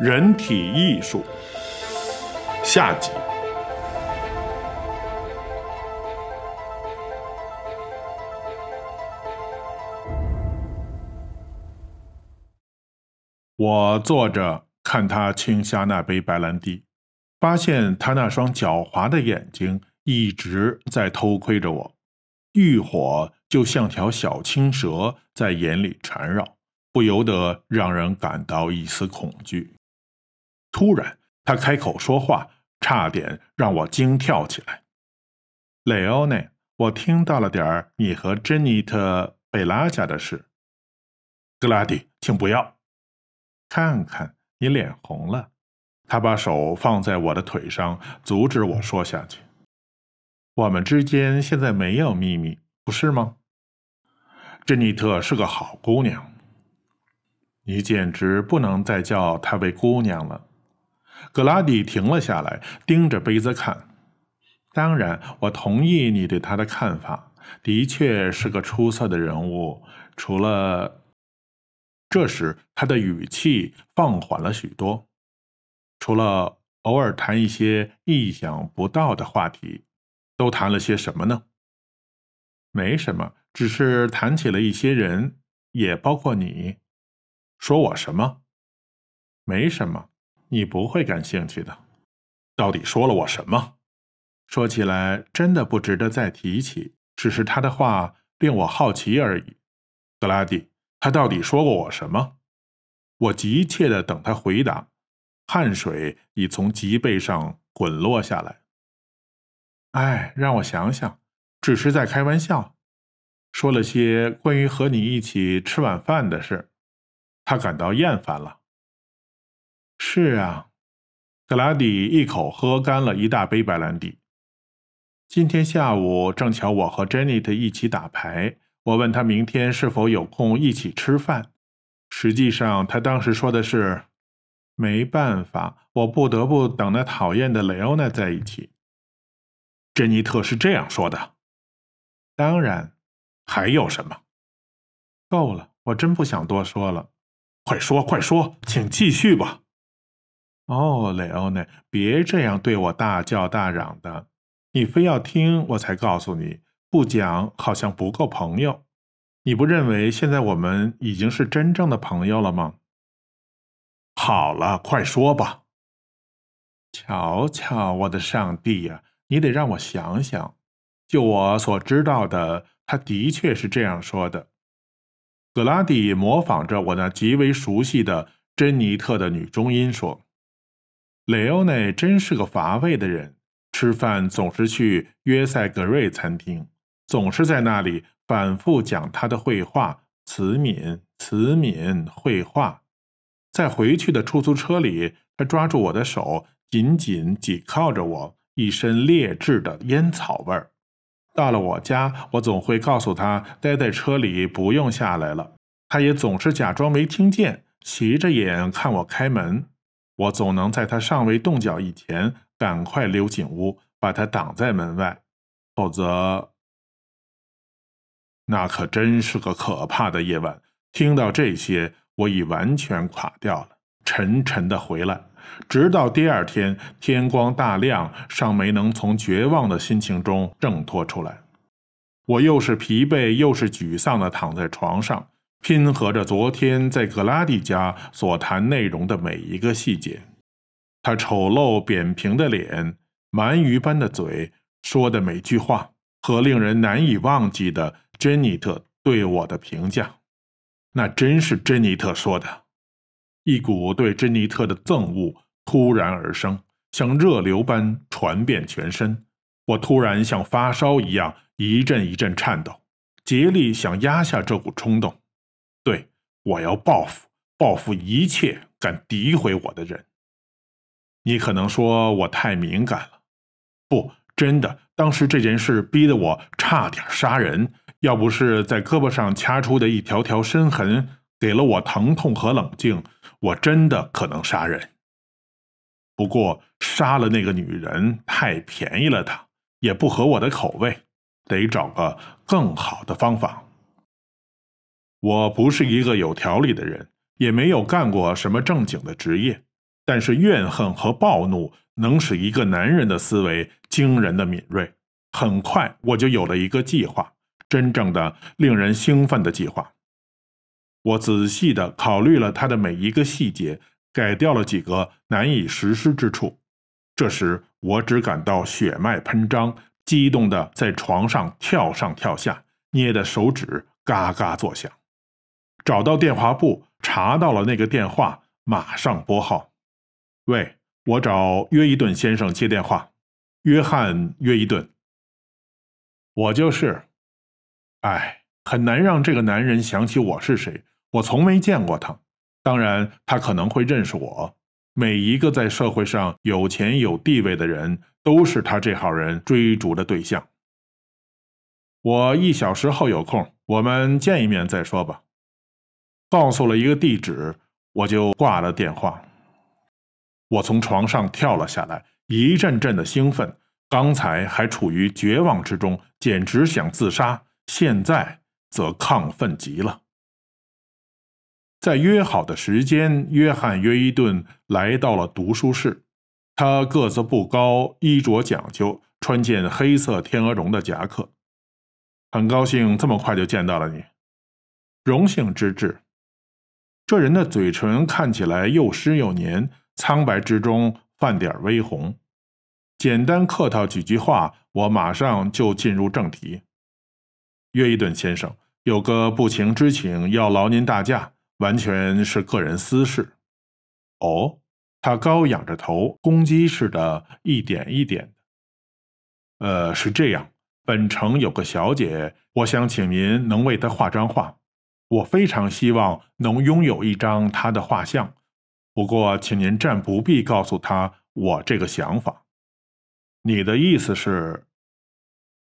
人体艺术下集。我坐着看他倾下那杯白兰地，发现他那双狡猾的眼睛一直在偷窥着我，欲火就像条小青蛇在眼里缠绕，不由得让人感到一丝恐惧。突然，他开口说话，差点让我惊跳起来。雷欧内，我听到了点儿你和珍妮特被拉下的事。格拉迪，请不要。看看你脸红了。他把手放在我的腿上，阻止我说下去。我们之间现在没有秘密，不是吗？珍妮特是个好姑娘。你简直不能再叫她为姑娘了。格拉迪停了下来，盯着杯子看。当然，我同意你对他的看法，的确是个出色的人物。除了这时，他的语气放缓了许多。除了偶尔谈一些意想不到的话题，都谈了些什么呢？没什么，只是谈起了一些人，也包括你。说我什么？没什么。你不会感兴趣的，到底说了我什么？说起来真的不值得再提起，只是他的话令我好奇而已。格拉蒂，他到底说过我什么？我急切地等他回答，汗水已从脊背上滚落下来。哎，让我想想，只是在开玩笑，说了些关于和你一起吃晚饭的事。他感到厌烦了。是啊，格拉迪一口喝干了一大杯白兰地。今天下午正巧我和珍妮特一起打牌，我问她明天是否有空一起吃饭。实际上，她当时说的是：“没办法，我不得不等那讨厌的雷欧娜在一起。”珍妮特是这样说的。当然，还有什么？够了，我真不想多说了。快说，快说，请继续吧。哦，雷欧内，别这样对我大叫大嚷的！你非要听我才告诉你，不讲好像不够朋友。你不认为现在我们已经是真正的朋友了吗？好了，快说吧。瞧瞧我的上帝呀！你得让我想想。就我所知道的，他的确是这样说的。格拉底模仿着我那极为熟悉的珍妮特的女中音说。雷欧内真是个乏味的人，吃饭总是去约塞格瑞餐厅，总是在那里反复讲他的绘画。慈敏，慈敏，绘画。在回去的出租车里，他抓住我的手，紧紧紧靠着我，一身劣质的烟草味儿。到了我家，我总会告诉他待在车里不用下来了，他也总是假装没听见，斜着眼看我开门。我总能在他尚未动脚以前，赶快溜进屋，把他挡在门外。否则，那可真是个可怕的夜晚。听到这些，我已完全垮掉了，沉沉的回来，直到第二天天光大亮，尚没能从绝望的心情中挣脱出来。我又是疲惫又是沮丧的躺在床上。拼合着昨天在格拉蒂家所谈内容的每一个细节，他丑陋扁平的脸、鳗鱼般的嘴、说的每句话，和令人难以忘记的珍妮特对我的评价，那真是珍妮特说的。一股对珍妮特的憎恶突然而生，像热流般传遍全身。我突然像发烧一样一阵一阵颤抖，竭力想压下这股冲动。对，我要报复，报复一切敢诋毁我的人。你可能说我太敏感了，不，真的，当时这件事逼得我差点杀人，要不是在胳膊上掐出的一条条深痕给了我疼痛和冷静，我真的可能杀人。不过杀了那个女人太便宜了，她也不合我的口味，得找个更好的方法。我不是一个有条理的人，也没有干过什么正经的职业。但是怨恨和暴怒能使一个男人的思维惊人的敏锐。很快我就有了一个计划，真正的令人兴奋的计划。我仔细地考虑了他的每一个细节，改掉了几个难以实施之处。这时我只感到血脉喷张，激动地在床上跳上跳下，捏的手指嘎嘎作响。找到电话簿，查到了那个电话，马上拨号。喂，我找约伊顿先生接电话。约翰·约伊顿，我就是。哎，很难让这个男人想起我是谁。我从没见过他，当然他可能会认识我。每一个在社会上有钱有地位的人，都是他这号人追逐的对象。我一小时后有空，我们见一面再说吧。告诉了一个地址，我就挂了电话。我从床上跳了下来，一阵阵的兴奋。刚才还处于绝望之中，简直想自杀，现在则亢奋极了。在约好的时间，约翰·约伊顿来到了读书室。他个子不高，衣着讲究，穿件黑色天鹅绒的夹克。很高兴这么快就见到了你，荣幸之至。这人的嘴唇看起来又湿又黏，苍白之中泛点微红。简单客套几句话，我马上就进入正题。约伊顿先生有个不情之请，要劳您大驾，完全是个人私事。哦，他高仰着头，公鸡似的，一点一点的。呃，是这样，本城有个小姐，我想请您能为她画张画。我非常希望能拥有一张他的画像，不过，请您暂不必告诉他我这个想法。你的意思是，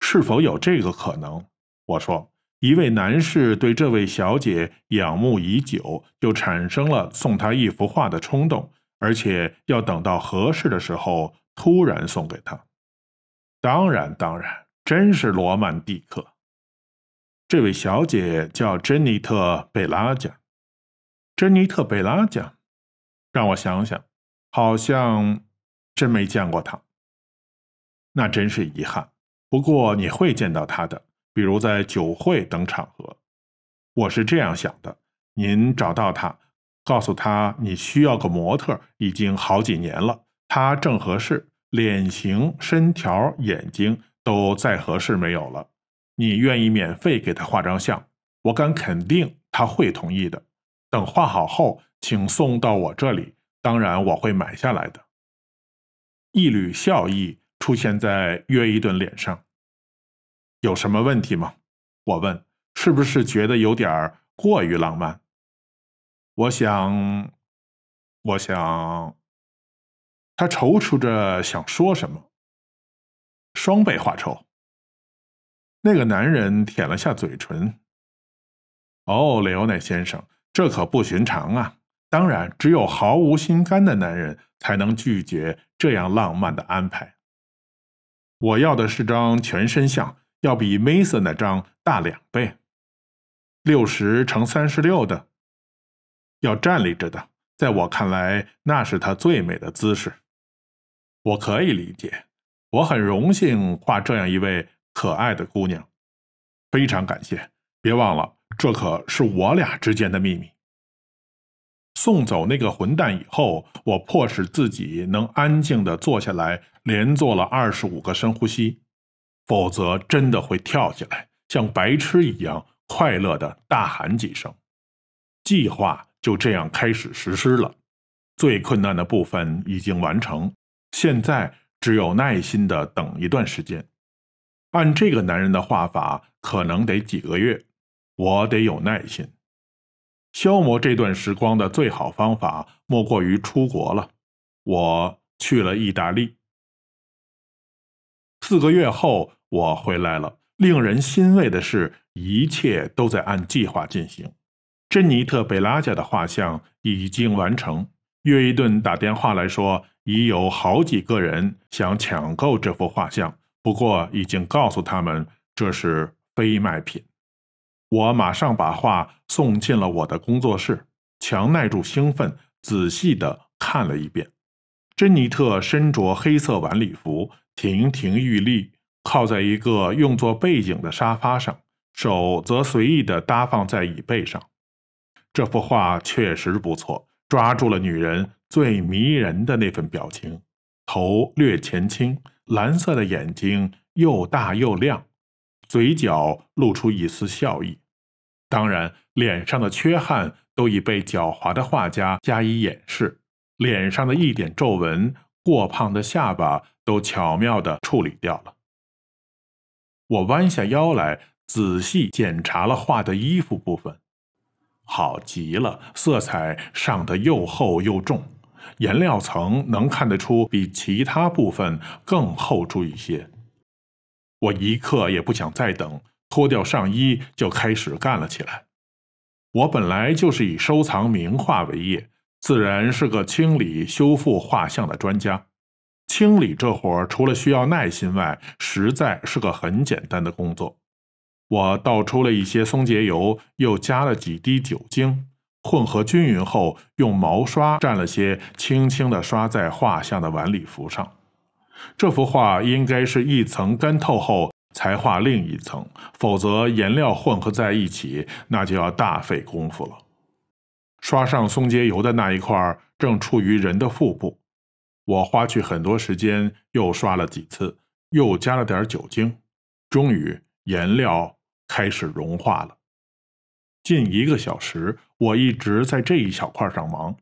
是否有这个可能？我说，一位男士对这位小姐仰慕已久，就产生了送她一幅画的冲动，而且要等到合适的时候突然送给她。当然，当然，真是罗曼蒂克。这位小姐叫珍妮特·贝拉加。珍妮特·贝拉加，让我想想，好像真没见过她。那真是遗憾。不过你会见到她的，比如在酒会等场合。我是这样想的：您找到她，告诉她你需要个模特，已经好几年了，她正合适，脸型、身条、眼睛都再合适没有了。你愿意免费给他画张像？我敢肯定他会同意的。等画好后，请送到我这里，当然我会买下来的。一缕笑意出现在约伊顿脸上。有什么问题吗？我问，是不是觉得有点过于浪漫？我想，我想，他踌躇着想说什么。双倍画酬。那个男人舔了下嘴唇。哦，雷欧奈先生，这可不寻常啊！当然，只有毫无心肝的男人才能拒绝这样浪漫的安排。我要的是张全身像，要比 Mason 那张大两倍，六十乘三十六的，要站立着的。在我看来，那是他最美的姿势。我可以理解，我很荣幸画这样一位。可爱的姑娘，非常感谢。别忘了，这可是我俩之间的秘密。送走那个混蛋以后，我迫使自己能安静地坐下来，连做了二十五个深呼吸，否则真的会跳起来，像白痴一样快乐地大喊几声。计划就这样开始实施了。最困难的部分已经完成，现在只有耐心地等一段时间。按这个男人的画法，可能得几个月，我得有耐心。消磨这段时光的最好方法，莫过于出国了。我去了意大利。四个月后，我回来了。令人欣慰的是，一切都在按计划进行。珍妮特·贝拉加的画像已经完成。约伊顿打电话来说，已有好几个人想抢购这幅画像。不过，已经告诉他们这是非卖品。我马上把画送进了我的工作室，强耐住兴奋，仔细地看了一遍。珍妮特身着黑色晚礼服，亭亭玉立，靠在一个用作背景的沙发上，手则随意地搭放在椅背上。这幅画确实不错，抓住了女人最迷人的那份表情，头略前倾。蓝色的眼睛又大又亮，嘴角露出一丝笑意。当然，脸上的缺憾都已被狡猾的画家加以掩饰，脸上的一点皱纹、过胖的下巴都巧妙地处理掉了。我弯下腰来，仔细检查了画的衣服部分，好极了，色彩上的又厚又重。颜料层能看得出比其他部分更厚出一些。我一刻也不想再等，脱掉上衣就开始干了起来。我本来就是以收藏名画为业，自然是个清理修复画像的专家。清理这活儿除了需要耐心外，实在是个很简单的工作。我倒出了一些松节油，又加了几滴酒精。混合均匀后，用毛刷蘸了些，轻轻地刷在画像的晚礼服上。这幅画应该是一层干透后才画另一层，否则颜料混合在一起，那就要大费功夫了。刷上松节油的那一块，正处于人的腹部。我花去很多时间，又刷了几次，又加了点酒精，终于颜料开始融化了。近一个小时。我一直在这一小块上忙，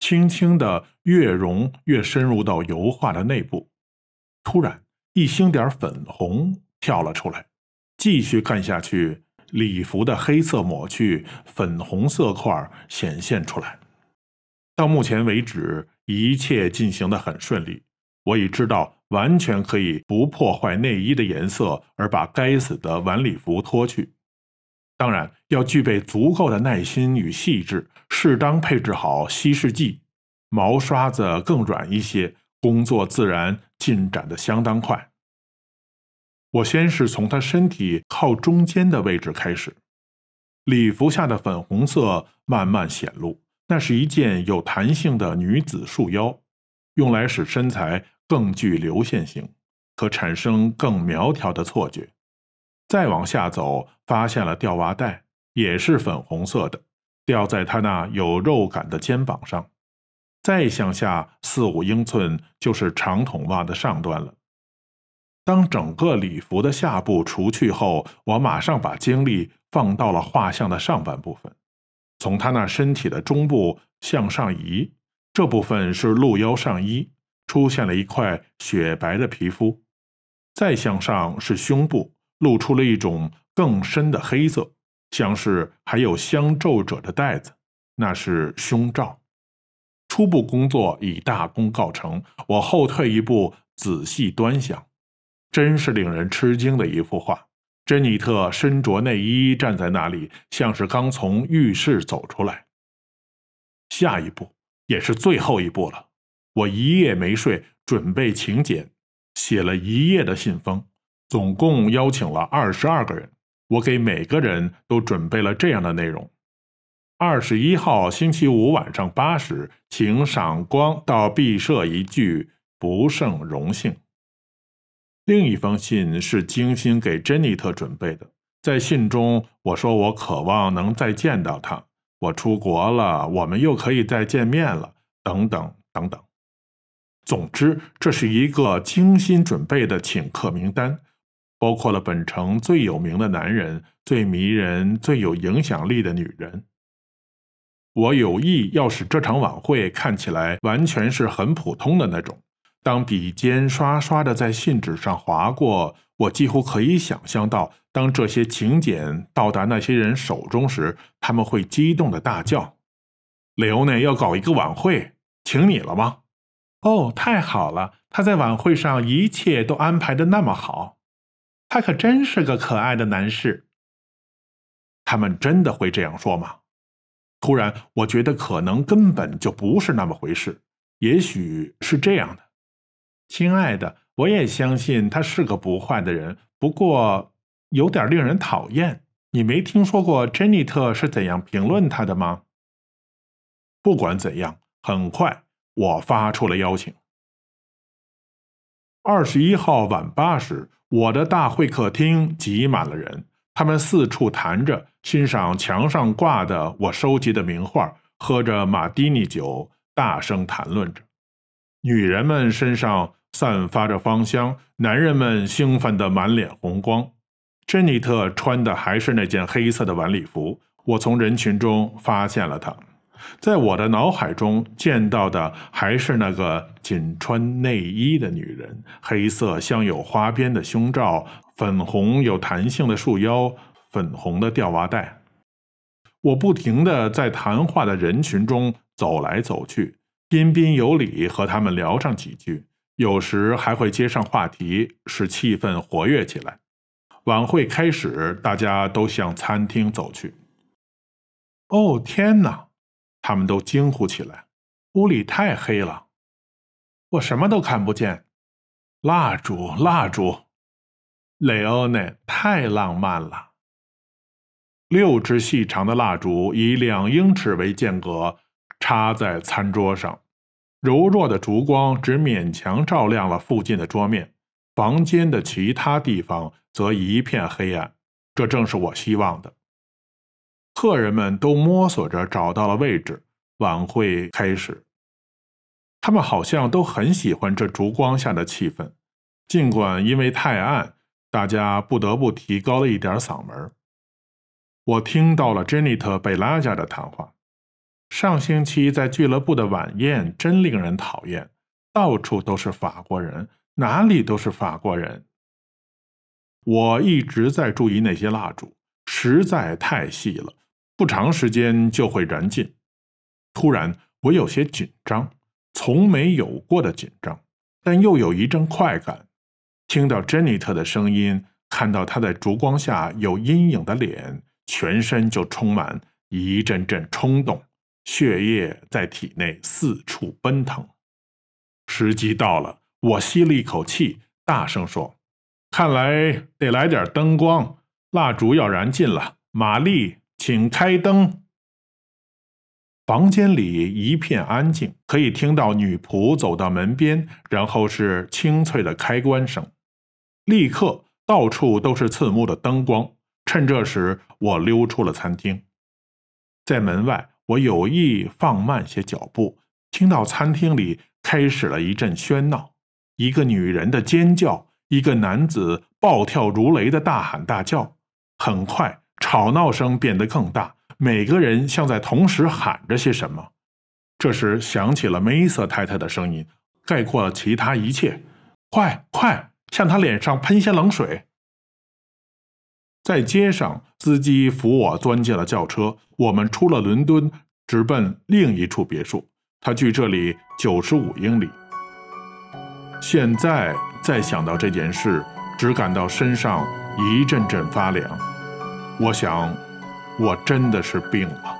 轻轻的越融越深入到油画的内部。突然，一星点粉红跳了出来。继续看下去，礼服的黑色抹去，粉红色块显现出来。到目前为止，一切进行的很顺利。我已知道，完全可以不破坏内衣的颜色，而把该死的晚礼服脱去。当然要具备足够的耐心与细致，适当配置好稀释剂，毛刷子更软一些，工作自然进展的相当快。我先是从他身体靠中间的位置开始，礼服下的粉红色慢慢显露，那是一件有弹性的女子束腰，用来使身材更具流线型，可产生更苗条的错觉。再往下走，发现了吊袜带，也是粉红色的，吊在他那有肉感的肩膀上。再向下四五英寸，就是长筒袜的上端了。当整个礼服的下部除去后，我马上把精力放到了画像的上半部分，从他那身体的中部向上移，这部分是露腰上衣，出现了一块雪白的皮肤。再向上是胸部。露出了一种更深的黑色，像是还有相皱褶的带子，那是胸罩。初步工作已大功告成。我后退一步，仔细端详，真是令人吃惊的一幅画。珍妮特身着内衣站在那里，像是刚从浴室走出来。下一步也是最后一步了。我一夜没睡，准备请柬，写了一夜的信封。总共邀请了二十二个人，我给每个人都准备了这样的内容：二十一号星期五晚上八时，请赏光到毕设一聚，不胜荣幸。另一封信是精心给珍妮特准备的，在信中我说我渴望能再见到她，我出国了，我们又可以再见面了，等等等等。总之，这是一个精心准备的请客名单。包括了本城最有名的男人、最迷人、最有影响力的女人。我有意要使这场晚会看起来完全是很普通的那种。当笔尖刷刷的在信纸上划过，我几乎可以想象到，当这些请柬到达那些人手中时，他们会激动的大叫：“雷欧内要搞一个晚会，请你了吗？”哦，太好了！他在晚会上一切都安排的那么好。他可真是个可爱的男士。他们真的会这样说吗？突然，我觉得可能根本就不是那么回事。也许是这样的，亲爱的，我也相信他是个不坏的人，不过有点令人讨厌。你没听说过珍妮特是怎样评论他的吗？不管怎样，很快我发出了邀请。二十一号晚八时。我的大会客厅挤满了人，他们四处谈着，欣赏墙上挂的我收集的名画，喝着马蒂尼酒，大声谈论着。女人们身上散发着芳香，男人们兴奋得满脸红光。珍妮特穿的还是那件黑色的晚礼服，我从人群中发现了她。在我的脑海中见到的还是那个仅穿内衣的女人：黑色镶有花边的胸罩，粉红有弹性的束腰，粉红的吊袜带。我不停地在谈话的人群中走来走去，彬彬有礼和他们聊上几句，有时还会接上话题，使气氛活跃起来。晚会开始，大家都向餐厅走去。哦，天哪！他们都惊呼起来。屋里太黑了，我什么都看不见。蜡烛，蜡烛，雷欧内，太浪漫了。六支细长的蜡烛以两英尺为间隔插在餐桌上，柔弱的烛光只勉强照亮了附近的桌面，房间的其他地方则一片黑暗。这正是我希望的。客人们都摸索着找到了位置。晚会开始，他们好像都很喜欢这烛光下的气氛，尽管因为太暗，大家不得不提高了一点嗓门。我听到了珍妮特·贝拉家的谈话。上星期在俱乐部的晚宴真令人讨厌，到处都是法国人，哪里都是法国人。我一直在注意那些蜡烛，实在太细了。不长时间就会燃尽。突然，我有些紧张，从没有过的紧张，但又有一阵快感。听到珍妮特的声音，看到她在烛光下有阴影的脸，全身就充满一阵阵冲动，血液在体内四处奔腾。时机到了，我吸了一口气，大声说：“看来得来点灯光，蜡烛要燃尽了。”玛丽。请开灯。房间里一片安静，可以听到女仆走到门边，然后是清脆的开关声。立刻，到处都是刺目的灯光。趁这时，我溜出了餐厅。在门外，我有意放慢些脚步，听到餐厅里开始了一阵喧闹：一个女人的尖叫，一个男子暴跳如雷的大喊大叫。很快。吵闹声变得更大，每个人像在同时喊着些什么。这时响起了梅瑟太太的声音，概括了其他一切：“快快，向他脸上喷些冷水！”在街上，司机扶我钻进了轿车。我们出了伦敦，直奔另一处别墅。它距这里九十五英里。现在再想到这件事，只感到身上一阵阵发凉。我想，我真的是病了。